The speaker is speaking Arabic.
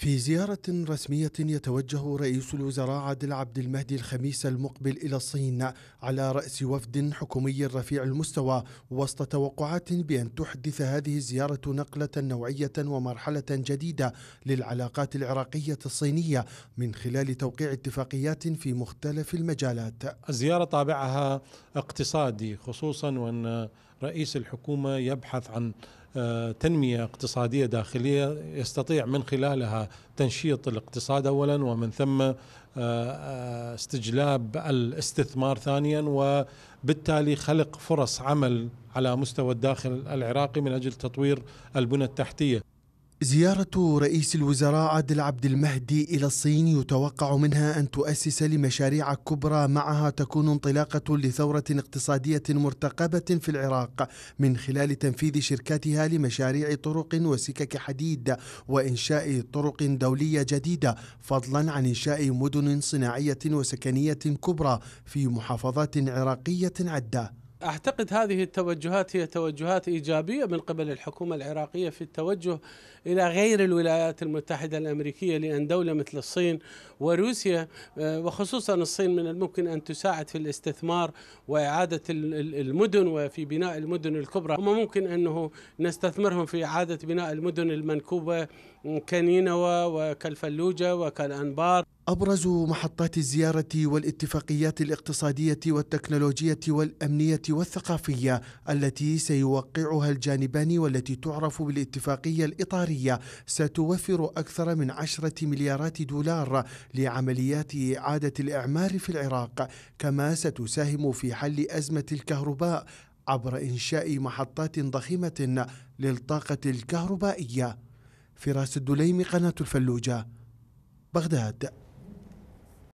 في زيارة رسمية يتوجه رئيس الوزراء عادل عبد المهدي الخميس المقبل إلى الصين على رأس وفد حكومي رفيع المستوى وسط توقعات بأن تحدث هذه الزيارة نقلة نوعية ومرحلة جديدة للعلاقات العراقية الصينية من خلال توقيع اتفاقيات في مختلف المجالات. الزيارة طابعها اقتصادي خصوصا وأن رئيس الحكومة يبحث عن آه، تنميه اقتصاديه داخليه يستطيع من خلالها تنشيط الاقتصاد اولا ومن ثم آه، آه، استجلاب الاستثمار ثانيا وبالتالي خلق فرص عمل على مستوى الداخل العراقي من اجل تطوير البنى التحتيه زيارة رئيس الوزراء عادل عبد المهدي إلى الصين يتوقع منها أن تؤسس لمشاريع كبرى معها تكون انطلاقة لثورة اقتصادية مرتقبة في العراق من خلال تنفيذ شركاتها لمشاريع طرق وسكك حديد وإنشاء طرق دولية جديدة فضلا عن إنشاء مدن صناعية وسكنية كبرى في محافظات عراقية عدة اعتقد هذه التوجهات هي توجهات ايجابيه من قبل الحكومه العراقيه في التوجه الى غير الولايات المتحده الامريكيه لان دوله مثل الصين وروسيا آه، وخصوصا الصين من الممكن ان تساعد في الاستثمار واعاده المدن وفي بناء المدن الكبرى وما ممكن انه نستثمرهم في اعاده بناء المدن المنكوبه كنينوى وكالفلوجه وكالانبار أبرز محطات الزيارة والاتفاقيات الاقتصادية والتكنولوجية والأمنية والثقافية التي سيوقعها الجانبان والتي تعرف بالاتفاقية الإطارية ستوفر أكثر من عشرة مليارات دولار لعمليات إعادة الإعمار في العراق كما ستساهم في حل أزمة الكهرباء عبر إنشاء محطات ضخمة للطاقة الكهربائية فراس الدليم قناة الفلوجة بغداد